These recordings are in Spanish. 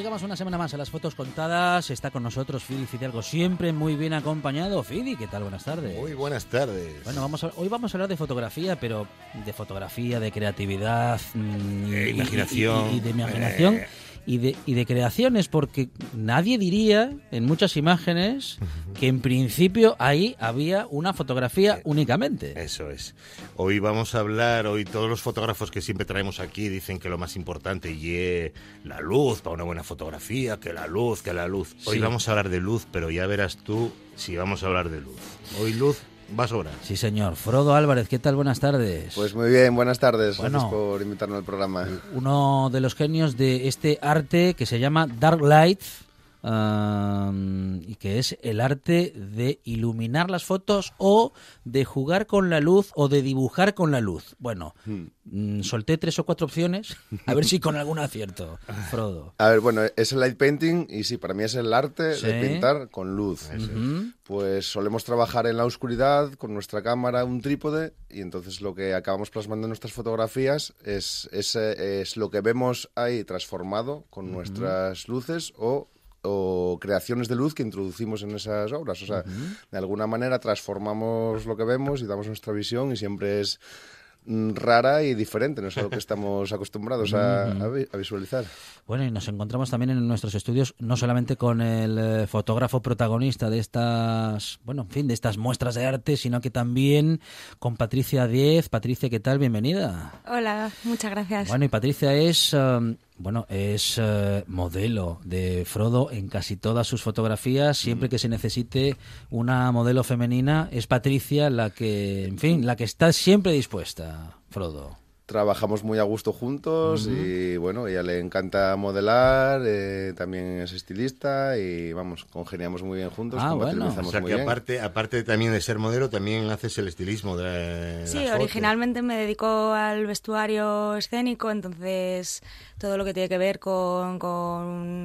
llegamos una semana más a las fotos contadas. Está con nosotros Fidi Fidelgo, siempre muy bien acompañado. Fidi, ¿qué tal? Buenas tardes. Muy buenas tardes. Bueno, vamos hoy vamos a hablar de fotografía, pero de fotografía, de creatividad, de mm, eh, imaginación. Y, de imaginación. Eh y de, y de creaciones, porque nadie diría en muchas imágenes que en principio ahí había una fotografía eh, únicamente. Eso es. Hoy vamos a hablar, hoy todos los fotógrafos que siempre traemos aquí dicen que lo más importante y la luz para una buena fotografía, que la luz, que la luz. Hoy vamos a hablar de luz, pero ya verás tú si vamos a hablar de luz. Hoy luz va Sí, señor. Frodo Álvarez, ¿qué tal? Buenas tardes. Pues muy bien, buenas tardes. Gracias por invitarnos al programa. Uno de los genios de este arte que se llama Dark Light y que es el arte de iluminar las fotos o de jugar con la luz o de dibujar con la luz. Bueno, hmm. mm, solté tres o cuatro opciones, a ver si con algún acierto, Frodo. A ver, bueno, es el light painting y sí, para mí es el arte de pintar con luz. Pues solemos trabajar en la oscuridad con nuestra cámara, un trípode, y entonces lo que acabamos plasmando en nuestras fotografías es, lo que vemos ahí transformado con nuestras luces o o creaciones de luz que introducimos en esas obras. O sea, de alguna manera transformamos lo que vemos y damos nuestra visión y siempre es mm, rara y diferente, no es algo que estamos acostumbrados a, visualizar. Bueno, y nos encontramos también en nuestros estudios no solamente con el eh, fotógrafo protagonista de estas, bueno, en fin, de estas muestras de arte, sino que también con Patricia Diez. Patricia, ¿qué tal? Bienvenida. Hola, muchas gracias. Bueno, y Patricia es... Um, bueno, es eh, modelo de Frodo en casi todas sus fotografías. Siempre mm. que se necesite una modelo femenina, es Patricia la que, en fin, la que está siempre dispuesta, Frodo trabajamos muy a gusto juntos y bueno, ella le encanta modelar, eh, también es estilista y vamos, congeniamos muy bien juntos. Ah, bueno. O sea que aparte, aparte también de ser modelo, también haces el estilismo de... Sí, originalmente me dedico al vestuario escénico, entonces todo lo que tiene que ver con, con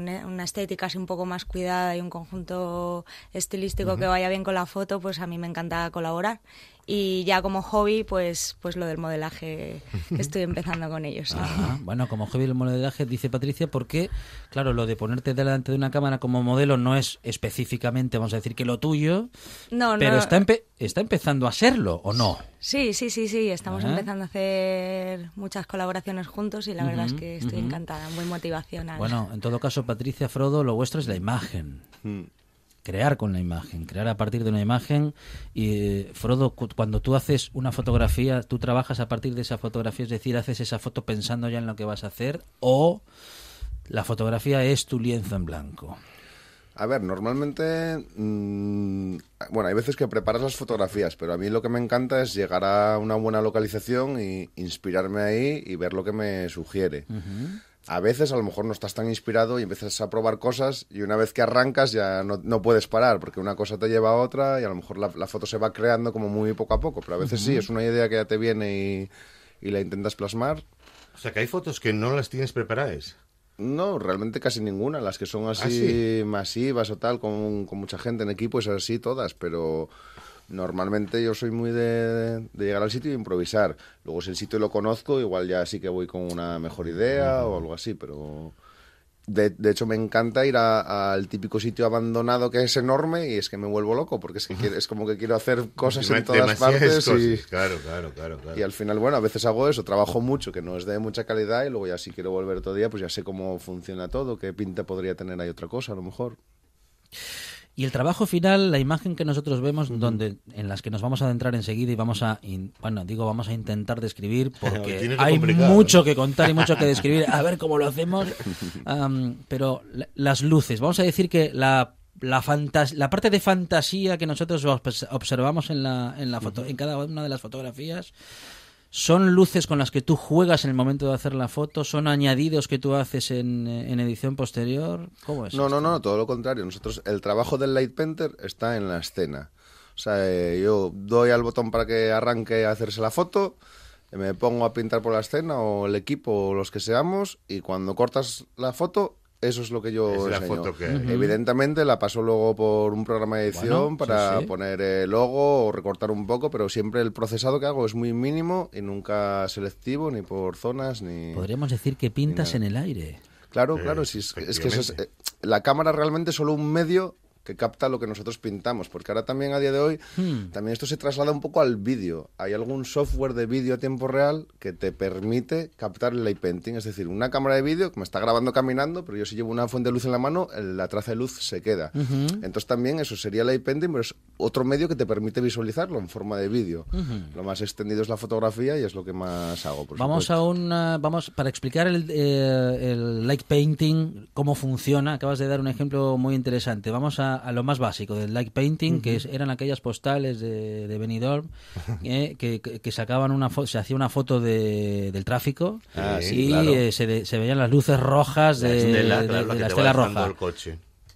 una estética así un poco más cuidada y un conjunto estilístico que vaya bien con la foto, pues a mí me encanta colaborar y ya como hobby pues pues lo del modelaje que estoy empezando con ellos bueno como hobby el modelaje dice Patricia porque claro lo de ponerte delante de una cámara como modelo no es específicamente vamos a decir que lo tuyo no, pero no. está está empezando a serlo o no sí sí sí sí estamos empezando a hacer muchas colaboraciones juntos y la verdad es que estoy encantada muy motivacional bueno en todo caso Patricia Frodo lo vuestro es la imagen mm crear con la imagen, crear a partir de una imagen. Y eh, Frodo, cuando tú haces una fotografía, tú trabajas a partir de esa fotografía, es decir, haces esa foto pensando ya en lo que vas a hacer o la fotografía es tu lienzo en blanco. A ver, normalmente, mm, bueno, hay veces que preparas las fotografías, pero a mí lo que me encanta es llegar a una buena localización y inspirarme ahí y ver lo que me sugiere a veces a lo mejor no estás tan inspirado y empiezas a probar cosas y una vez que arrancas ya no, puedes parar porque una cosa te lleva a otra y a lo mejor la, foto se va creando como muy poco a poco, pero a veces sí, es una idea que ya te viene y, la intentas plasmar. O sea que hay fotos que no las tienes preparadas. No, realmente casi ninguna. Las que son ah, así masivas o tal, con, con mucha gente en equipo, es así todas, pero Normalmente yo soy muy de, llegar al sitio e improvisar. Luego si el sitio lo conozco, igual ya sí que voy con una mejor idea o algo así, pero... De, hecho, me encanta ir al típico sitio abandonado que es enorme y es que me vuelvo loco porque es, que es como que quiero hacer cosas en todas partes. Y, claro, claro, claro, Y al final, bueno, a veces hago eso, trabajo mucho, que no es de mucha calidad y luego ya si quiero volver otro día, pues ya sé cómo funciona todo, qué pinta podría tener ahí otra cosa a lo mejor. Y el trabajo final, la imagen que nosotros vemos, donde en las que nos vamos a adentrar enseguida y vamos a, bueno, digo, vamos a intentar describir porque hay mucho ¿eh? que contar y mucho que describir. A ver cómo lo hacemos. pero las luces, vamos a decir que la la, la parte de fantasía que nosotros observamos en la, en la foto en cada una de las fotografías son luces con las que tú juegas en el momento de hacer la foto, son añadidos que tú haces en, eh, edición posterior. ¿Cómo es? No, no, no, todo lo contrario. Nosotros, el trabajo del Light Painter está en la escena. O sea, eh, yo doy al botón para que arranque a hacerse la foto, me pongo a pintar por la escena o el equipo o los que seamos, y cuando cortas la foto, eso es lo que yo es Foto que... Evidentemente la paso luego por un programa de edición para poner el logo o recortar un poco, pero siempre el procesado que hago es muy mínimo y nunca selectivo, ni por zonas, ni... Podríamos decir que pintas en el aire. Claro, claro, es, que eh, la cámara realmente es solo un medio que capta lo que nosotros pintamos, porque ahora también a día de hoy, hmm. también esto se traslada un poco al vídeo. Hay algún software de vídeo a tiempo real que te permite captar el light painting, es decir, una cámara de vídeo que me está grabando caminando, pero yo si llevo una fuente de luz en la mano, la traza de luz se queda. Entonces también eso sería light painting, pero es otro medio que te permite visualizarlo en forma de vídeo. Lo más extendido es la fotografía y es lo que más hago. vamos a un, vamos para explicar el, eh, el light painting cómo funciona. Acabas de dar un ejemplo muy interesante. Vamos a a, lo más básico del light painting, que eran aquellas postales de, Benidorm eh, que, sacaban una foto se hacía una foto del tráfico ah, y eh, se, veían las luces rojas de, la estela, roja.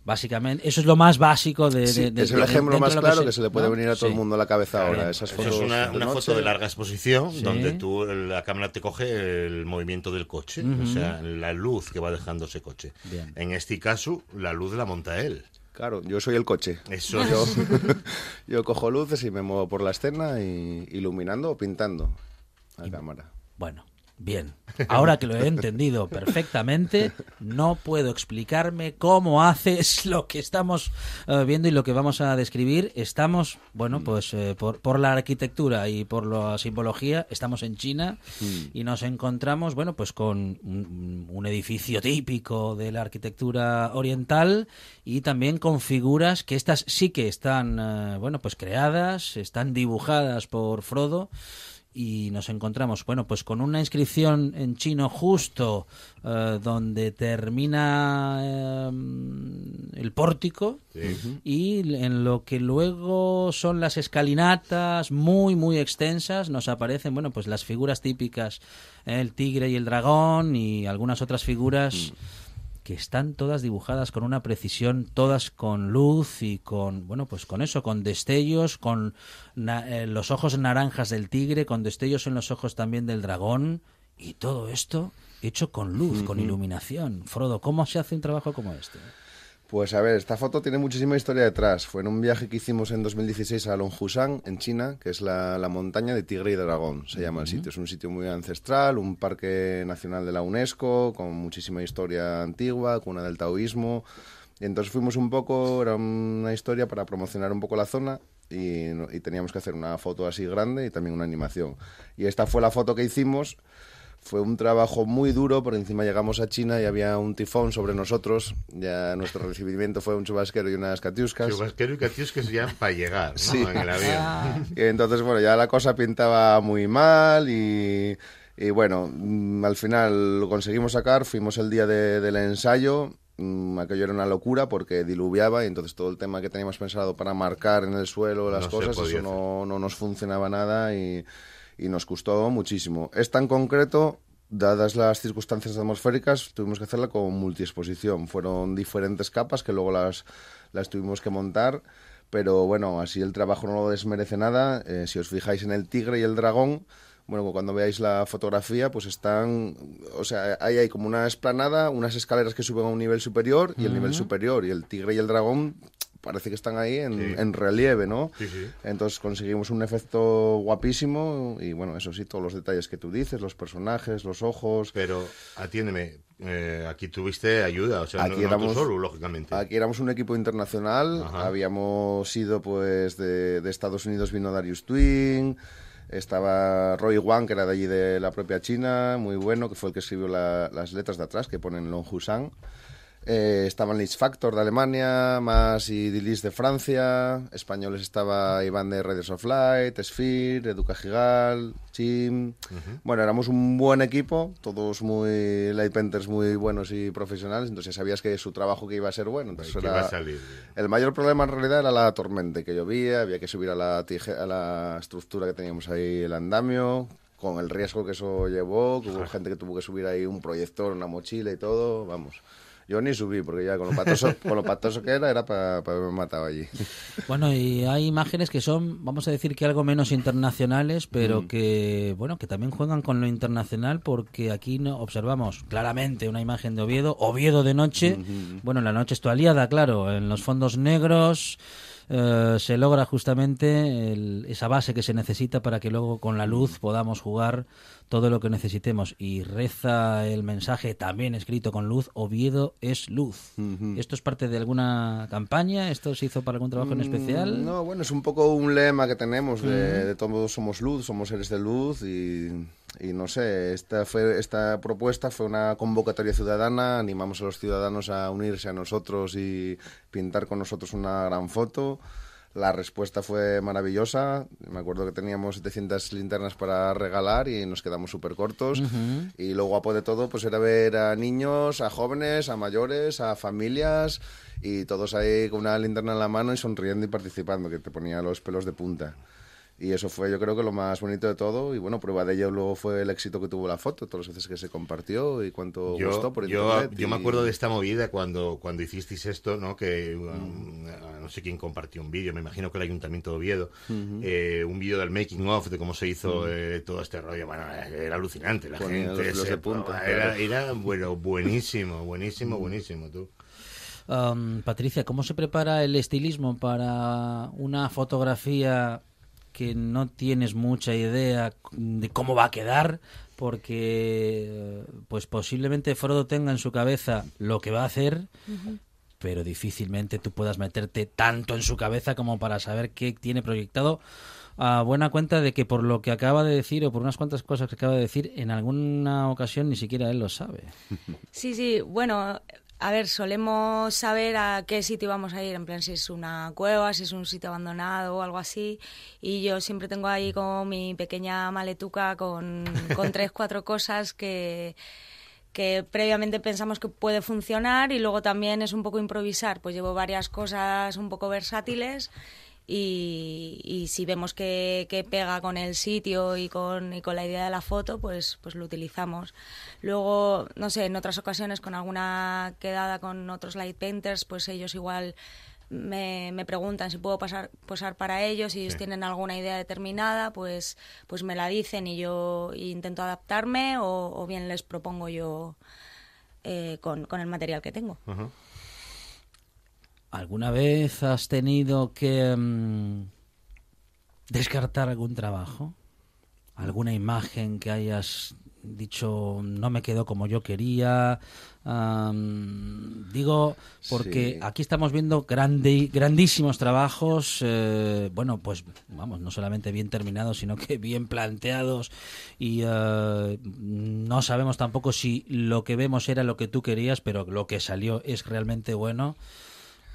Básicamente, eso es lo más básico de. es el ejemplo más claro que se, le puede venir a todo el mundo a la cabeza ahora. Esas fotos es una, foto de larga exposición donde tú la cámara te coge el movimiento del coche, o sea, la luz que va dejando ese coche. En este caso, la luz la monta él. Claro, yo soy el coche. Eso. Yo, yo cojo luces y me muevo por la escena y iluminando o pintando la cámara. Bueno, Bien, ahora que lo he entendido perfectamente, no puedo explicarme cómo haces lo que estamos eh, viendo y lo que vamos a describir. Estamos, bueno, mm. pues eh, por, la arquitectura y por la simbología, estamos en China mm. y nos encontramos, bueno, pues con un, edificio típico de la arquitectura oriental y también con figuras que estas sí que están, eh, bueno, pues creadas, están dibujadas por Frodo y nos encontramos, bueno, pues con una inscripción en chino justo eh, donde termina em, el pórtico y en lo que luego son las escalinatas muy, muy extensas, nos aparecen, bueno, pues las figuras típicas, el tigre y el dragón y algunas otras figuras. Mm que están todas dibujadas con una precisión, todas con luz y con, bueno, pues con eso, con destellos, con eh, los ojos naranjas del tigre, con destellos en los ojos también del dragón, y todo esto hecho con luz, con iluminación. Frodo, ¿cómo se hace un trabajo como este? Pues a ver, esta foto tiene muchísima historia detrás. Fue en un viaje que hicimos en 2016 a Longhusan, en China, que es la, montaña de Tigre y Dragón, se llama el sitio. Es un sitio muy ancestral, un parque nacional de la UNESCO, con muchísima historia antigua, cuna del taoísmo. entonces fuimos un poco, era una historia para promocionar un poco la zona y teníamos que hacer una foto así grande y también una animación. Y esta fue la foto que hicimos fue un trabajo muy duro, por encima llegamos a China y había un tifón sobre nosotros. Ya nuestro recibimiento fue un chubasquero y unas catiuscas. Chubasquero y catiuscas ya para llegar, ¿no? sí. en el ah. Y entonces, bueno, ya la cosa pintaba muy mal y... bueno, mm, al final lo conseguimos sacar, fuimos el día del ensayo, mm, aquello era una locura porque diluviaba y entonces todo el tema que teníamos pensado para marcar en el suelo las cosas, eso no, no, nos funcionaba nada y y nos gustó muchísimo. Es tan concreto dadas las circunstancias atmosféricas, tuvimos que hacerla con multiexposición. Fueron diferentes capas que luego las, las tuvimos que montar, pero bueno, así el trabajo no lo desmerece nada. Eh, si os fijáis en el tigre y el dragón, bueno, pues cuando veáis la fotografía, pues están, o sea, ahí hay como una esplanada, unas escaleras que suben a un nivel superior y el nivel superior, y el tigre y el dragón parece que están ahí en, en relieve, ¿no? Entonces conseguimos un efecto guapísimo y bueno, eso sí, todos los detalles que tú dices, los personajes, los ojos. Pero atiéndeme, eh, aquí tuviste ayuda, o sea, aquí no, éramos, solo, lógicamente. Aquí éramos un equipo internacional, habíamos ido pues de, Estados Unidos vino Darius Twin. Estaba Roy Wang, que era de allí de la propia China, muy bueno, que fue el que escribió las letras de atrás que ponen Long Husan. Eh, estaban Leeds Factor de Alemania, más y Dilis de Francia, españoles estaba Iván de Radios of Light, Sphere, Educa Gigal, Chim. Bueno, éramos un buen equipo, todos muy light muy buenos y profesionales, entonces ya sabías que su trabajo que iba a ser bueno. Entonces iba a salir. El mayor problema en realidad era la tormenta que llovía, había que subir a la, a la estructura que teníamos ahí, el andamio, con el riesgo que eso llevó, que hubo gente que tuvo que subir ahí un proyector, una mochila y todo, vamos. Yo ni subí, porque ya con lo patoso, que era, era para haberme matado allí. Bueno, y hay imágenes que son, vamos a decir que algo menos internacionales, pero mm. que, bueno, que también juegan con lo internacional, porque aquí no, observamos claramente una imagen de Oviedo, Oviedo de noche. Bueno, la noche tu aliada, claro, en los fondos negros eh, se logra justamente esa base que se necesita para que luego con la luz podamos jugar todo lo que necesitemos. Y reza el mensaje también escrito con luz, Oviedo es luz. ¿Esto es parte de alguna campaña? ¿Esto se hizo para algún trabajo en mm, especial? No, bueno, es un poco un lema que tenemos de todos somos luz, somos seres de luz y y no sé, esta, fue, esta propuesta fue una convocatoria ciudadana, animamos a los ciudadanos a unirse a nosotros y pintar con nosotros una gran foto. La respuesta fue maravillosa. Me acuerdo que teníamos 700 linternas para regalar y nos quedamos súper cortos. Y lo guapo de todo pues era ver a niños, a jóvenes, a mayores, a familias y todos ahí con una linterna en la mano y sonriendo y participando, que te ponía los pelos de punta. Y eso fue, yo creo que lo más bonito de todo. Y bueno, prueba de ello luego fue el éxito que tuvo la foto, todas las veces que se compartió y cuánto gustó por internet. Yo, me acuerdo de esta movida cuando, cuando hicisteis esto, ¿no? Que um, no sé quién compartió un vídeo, me imagino que el Ayuntamiento de Oviedo, eh, un vídeo del making of, de cómo se hizo eh, todo este rollo. Bueno, era alucinante, la gente. se, era, bueno, buenísimo, buenísimo, buenísimo, tú. Patricia, ¿cómo se prepara el estilismo para una fotografía que no tienes mucha idea de cómo va a quedar, porque pues posiblemente Frodo tenga en su cabeza lo que va a hacer, pero difícilmente tú puedas meterte tanto en su cabeza como para saber qué tiene proyectado a buena cuenta de que por lo que acaba de decir o por unas cuantas cosas que acaba de decir, en alguna ocasión ni siquiera él lo sabe. Sí, sí, bueno, a ver, solemos saber a qué sitio vamos a ir, en plan si es una cueva, si es un sitio abandonado o algo así. Y yo siempre tengo ahí como mi pequeña maletuca con, con tres, cuatro cosas que, que previamente pensamos que puede funcionar y luego también es un poco improvisar. Pues llevo varias cosas un poco versátiles y, si vemos que, pega con el sitio y con, y con la idea de la foto, pues, pues lo utilizamos. Luego, no sé, en otras ocasiones con alguna quedada con otros light painters, pues ellos igual me, me, preguntan si puedo pasar, posar para ellos, si ellos tienen alguna idea determinada, pues, pues me la dicen y yo intento adaptarme o, bien les propongo yo eh, con, el material que tengo. ¿Alguna vez has tenido que mm, descartar algún trabajo? ¿Alguna imagen que hayas dicho no me quedó como yo quería? digo, porque aquí estamos viendo grandísimos trabajos, eh, bueno, pues vamos, no solamente bien terminados, sino que bien planteados y eh, no sabemos tampoco si lo que vemos era lo que tú querías, pero lo que salió es realmente bueno.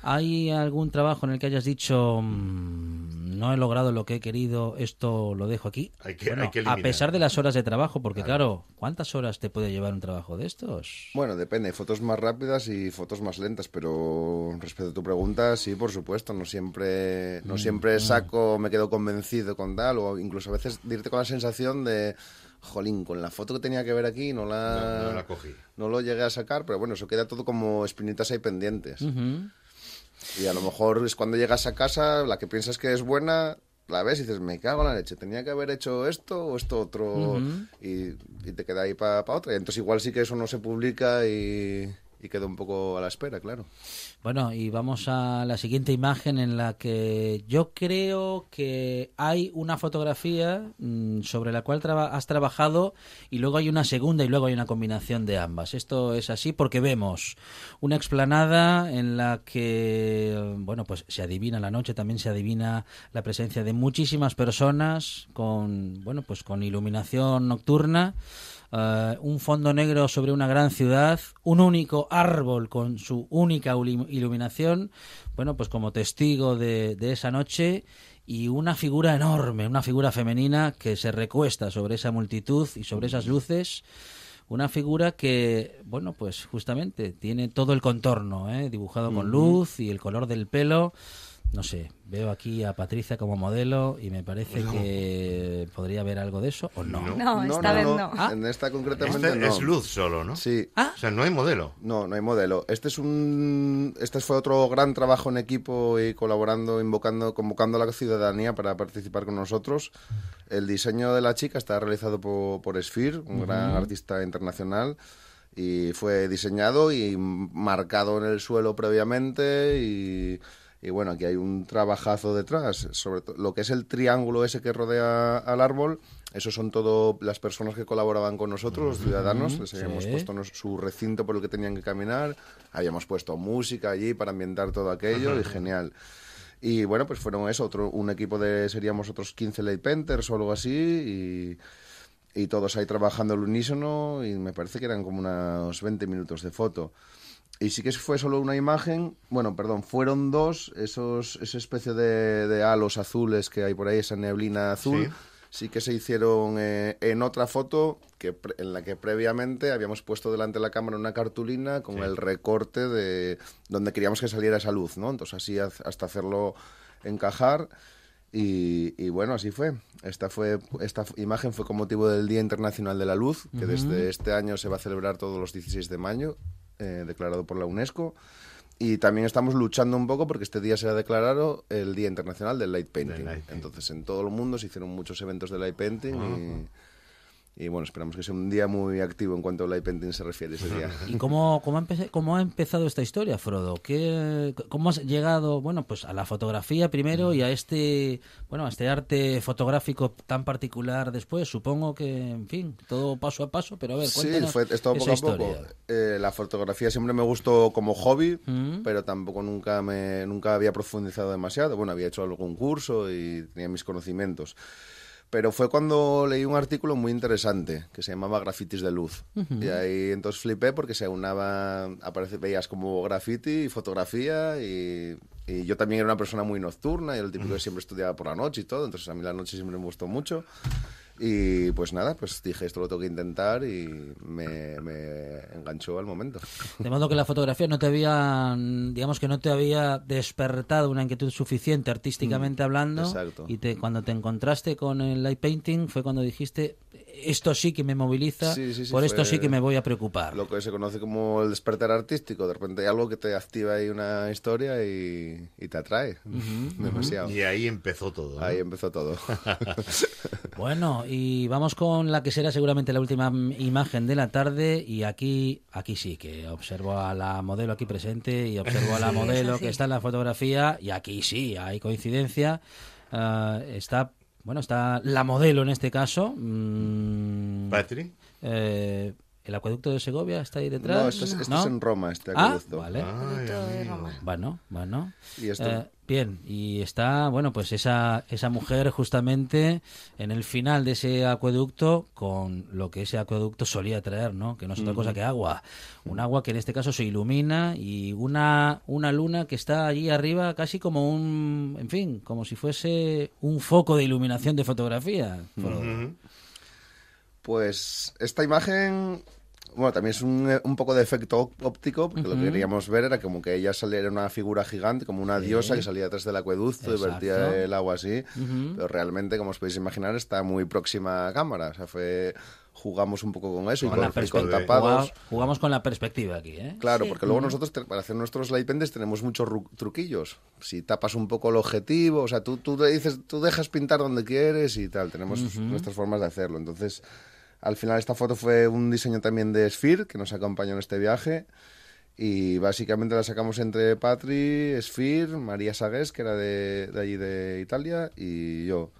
¿Hay algún trabajo en el que hayas dicho mm, no he logrado lo que he querido, esto lo dejo aquí? Hay que, bueno, a pesar de las horas de trabajo, porque claro. ¿cuántas horas te puede llevar un trabajo de estos? Bueno, depende, fotos más rápidas y fotos más lentas, pero respecto a tu pregunta, sí, por supuesto, no siempre, no mm, siempre mm. saco, me quedo convencido con tal, o incluso a veces dirte con la sensación de jolín, con la foto que tenía que ver aquí no la, no, la cogí. No lo llegué a sacar, pero bueno, eso queda todo como espinitas ahí pendientes. Uh y a lo mejor es cuando llegas a casa, la que piensas que es buena, la ves y dices, me cago en la leche, tenía que haber hecho esto o esto otro, y, te queda ahí para otra. Y entonces igual sí que eso no se publica y y quedo un poco a la espera, claro. Bueno, y vamos a la siguiente imagen en la que yo creo que hay una fotografía mm, sobre la cual has trabajado y luego hay una segunda y luego hay una combinación de ambas. Esto es así porque vemos una explanada en la que, bueno, pues se adivina la noche, también se adivina la presencia de muchísimas personas con, bueno, pues con iluminación nocturna eh, un fondo negro sobre una gran ciudad, un único árbol con su única iluminación, bueno, pues como testigo de, esa noche, y una figura enorme, una figura femenina que se recuesta sobre esa multitud y sobre esas luces. Una figura que, bueno, pues justamente tiene todo el contorno, ¿eh? dibujado con luz y el color del pelo no sé, veo aquí a Patricia como modelo y me parece que podría haber algo de eso o no. No, no, no no. Ah. En esta concretamente este Es luz solo, ¿no? Sí. Ah. O sea, no hay modelo. No, no hay modelo. Este es un este fue otro gran trabajo en equipo y colaborando, invocando, convocando a la ciudadanía para participar con nosotros. El diseño de la chica está realizado por, por Sphere, un gran artista internacional y fue diseñado y marcado en el suelo previamente y y bueno, aquí hay un trabajazo detrás, sobre todo lo que es el triángulo ese que rodea al árbol. Eso son todo las personas que colaboraban con nosotros, los ciudadanos. Les habíamos puesto su recinto por el que tenían que caminar. Habíamos puesto música allí para ambientar todo aquello y genial. Y bueno, pues fueron eso, otro, un equipo de, seríamos otros 15 Late Painters o algo así, y, y todos ahí trabajando al unísono, y me parece que eran como unos 20 minutos de foto y sí que fue solo una imagen, bueno, perdón, fueron dos, esos, esa especie de, de halos azules que hay por ahí, esa neblina azul. Sí que se hicieron eh, en otra foto que en la que previamente habíamos puesto delante de la cámara una cartulina con el recorte de donde queríamos que saliera esa luz, ¿no? Entonces así hasta hacerlo encajar y, bueno, así fue. Esta, fue. esta imagen fue con motivo del Día Internacional de la Luz, que desde este año se va a celebrar todos los 16 de mayo eh, declarado por la UNESCO. Y también estamos luchando un poco porque este día se ha declarado el Día Internacional del Light Painting. Entonces, en todo el mundo se hicieron muchos eventos de Light Painting ah. y y bueno, esperamos que sea un día muy activo en cuanto a Light Painting se refiere ese día. ¿Y cómo, cómo, ha empezado esta historia, Frodo? ¿Qué, ¿Cómo has llegado bueno, pues a la fotografía primero y a este, bueno, a este arte fotográfico tan particular después? Supongo que, en fin, todo paso a paso, pero a ver, cuéntanos Sí, fue esto poco a poco. Eh, la fotografía siempre me gustó como hobby, mm. pero tampoco nunca, me, nunca había profundizado demasiado. Bueno, había hecho algún curso y tenía mis conocimientos. Pero fue cuando leí un artículo muy interesante que se llamaba Grafitis de Luz. Y ahí entonces flipé porque se unaba, aparece, veías como graffiti y fotografía y, yo también era una persona muy nocturna y el típico que siempre estudiaba por la noche y todo, entonces a mí la noche siempre me gustó mucho. Y pues nada, pues dije, esto lo tengo que intentar y me, enganchó al momento. De modo que la fotografía no te había, digamos que no te había despertado una inquietud suficiente artísticamente mm, hablando. Exacto. Y cuando te encontraste con el light painting fue cuando dijiste, esto sí que me moviliza, por esto sí que me voy a preocupar. Lo que se conoce como el despertar artístico, de repente hay algo que te activa ahí una historia y, te atrae demasiado. Y ahí empezó todo. Ahí empezó todo. bueno y vamos con la que será seguramente la última imagen de la tarde y aquí, aquí sí, que observo a la modelo aquí presente y observo a la modelo que está en la fotografía y aquí sí, hay coincidencia. Ah, está, bueno, está la modelo en este caso. Mm, eh, ¿El acueducto de Segovia está ahí detrás? No, esto es, en Roma, este ah, acueducto. Ah, vale. Bueno, bueno. Y esto... Eh, Bien, y está, bueno, pues esa, esa mujer justamente en el final de ese acueducto con lo que ese acueducto solía traer, ¿no? Que no es otra cosa que agua. Un agua que en este caso se ilumina y una, una luna que está allí arriba casi como un, en fin, como si fuese un foco de iluminación de fotografía. Pues esta imagen bueno, también es un, eh, un poco de efecto óptico, porque lo que queríamos ver era como que ella saliera una figura gigante, como una diosa que salía detrás del acueducto y vertía el agua así. Pero realmente, como os podéis imaginar, está muy próxima a cámara. O sea, fue jugamos un poco con eso y, con, tapados. Jugamos, con la perspectiva aquí, ¿eh? Claro, porque luego nosotros para hacer nuestros light tenemos muchos truquillos. Si tapas un poco el objetivo, o sea, tú, tú dices, tú dejas pintar donde quieres y tal. Tenemos nuestras formas de hacerlo. Entonces al final esta foto fue un diseño también de Sphere, que nos acompañó en este viaje. Y básicamente la sacamos entre Patri, Sphere, María Sagues, que era de, allí de Italia, y yo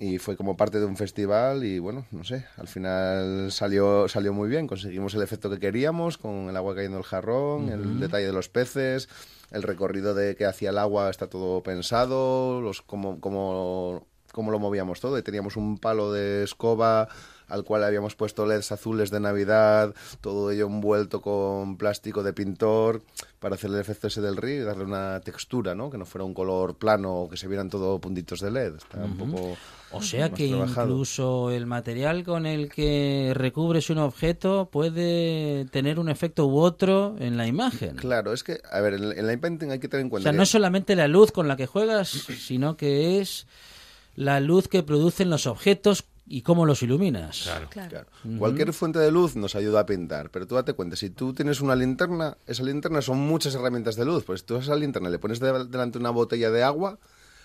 y fue como parte de un festival y bueno, no sé, al final salió, salió muy bien, conseguimos el efecto que queríamos con el agua cayendo el jarrón, el detalle de los peces, el recorrido de que hacía el agua está todo pensado, los cómo, cómo lo movíamos todo, y teníamos un palo de escoba al cual habíamos puesto LEDs azules de Navidad, todo ello envuelto con plástico de pintor para hacer el efecto ese del río y darle una textura, ¿no? Que no fuera un color plano o que se vieran todo puntitos de LED. Está un poco o sea que incluso el material con el que recubres un objeto puede tener un efecto u otro en la imagen. Claro, es que, a ver, en la imagen hay que tener en cuenta... O sea, no es solamente la luz con la que juegas, sino que es la luz que producen los objetos ¿Y cómo los iluminas? Claro. Cualquier fuente de luz nos ayuda a pintar, pero tú date cuenta, si tú tienes una linterna, esa linterna son muchas herramientas de luz, pues tú a esa linterna le pones delante una botella de agua,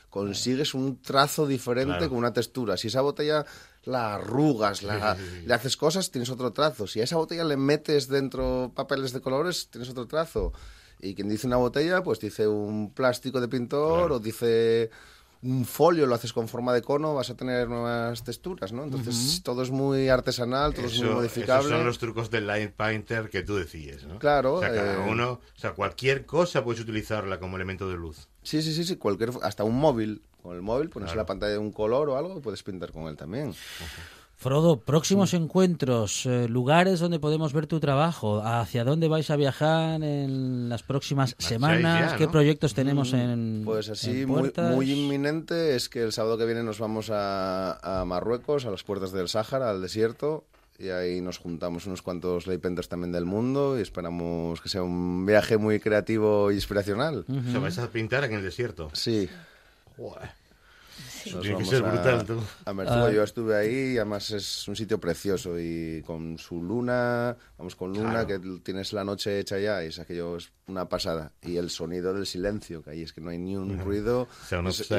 consigues un trazo diferente con una textura. Si esa botella la arrugas, le haces cosas, tienes otro trazo. Si a esa botella le metes dentro papeles de colores, tienes otro trazo. Y quien dice una botella, pues dice un plástico de pintor o dice un folio lo haces con forma de cono, vas a tener nuevas texturas, ¿no? Entonces todo es muy artesanal, todo es muy modificable. Esos son los trucos del line painter que tú decías, ¿no? Claro. O sea, cada eh, uno, o sea, cualquier cosa puedes utilizarla como elemento de luz. Sí, sí, sí, sí, cualquier, hasta un móvil. Con el móvil pones la pantalla de un color o algo, puedes pintar con él también. Frodo, próximos encuentros, eh, lugares donde podemos ver tu trabajo, hacia dónde vais a viajar en las próximas semanas, qué proyectos tenemos en mm, en. Pues así, muy, inminente es que el sábado que viene nos vamos a, Marruecos, a las puertas del Sáhara, al desierto, y ahí nos juntamos unos cuantos leypenters también del mundo y esperamos que sea un viaje muy creativo e inspiracional. ¿Se vais a pintar en el desierto. Sí. Sí. que brutal, A ah. yo estuve ahí, y además es un sitio precioso y con su luna, vamos con luna, que tienes la noche hecha ya, y es yo es una pasada. Y el sonido del silencio, que ahí es que no hay ni un ruido. Es, eso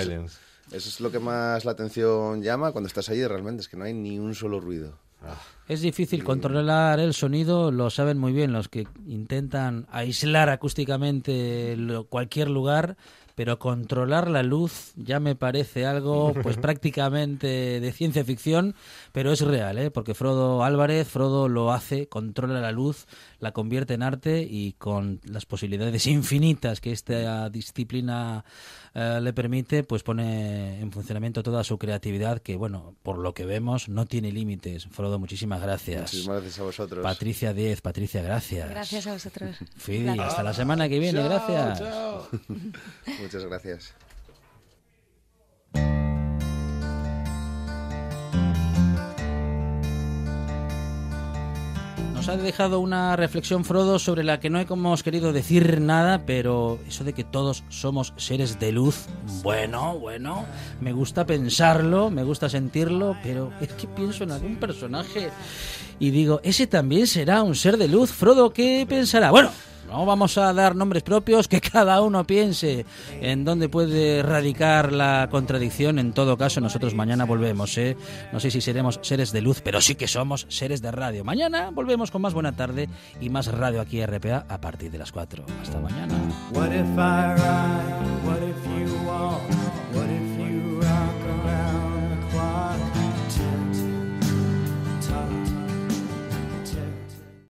es lo que más la atención llama cuando estás allí, realmente, es que no hay ni un solo ruido. Ah. Es difícil controlar el sonido, lo saben muy bien los que intentan aislar acústicamente cualquier lugar, pero controlar la luz ya me parece algo pues prácticamente de ciencia ficción, pero es real, ¿eh? porque Frodo Álvarez, Frodo lo hace, controla la luz, la convierte en arte y con las posibilidades infinitas que esta disciplina eh, le permite, pues pone en funcionamiento toda su creatividad que, bueno, por lo que vemos, no tiene límites. Frodo, muchísimas gracias. Muchísimas gracias a vosotros. Patricia 10, Patricia, gracias. Gracias a vosotros. Fidi, hasta la semana que viene, gracias. Muchas gracias. Nos ha dejado una reflexión, Frodo, sobre la que no hemos querido decir nada, pero eso de que todos somos seres de luz, bueno, bueno, me gusta pensarlo, me gusta sentirlo, pero es que pienso en algún personaje y digo, ese también será un ser de luz, Frodo, ¿qué pensará? Bueno, no vamos a dar nombres propios, que cada uno piense en dónde puede radicar la contradicción. En todo caso, nosotros mañana volvemos. ¿eh? No sé si seremos seres de luz, pero sí que somos seres de radio. Mañana volvemos con más buena tarde y más radio aquí RPA a partir de las 4. Hasta mañana.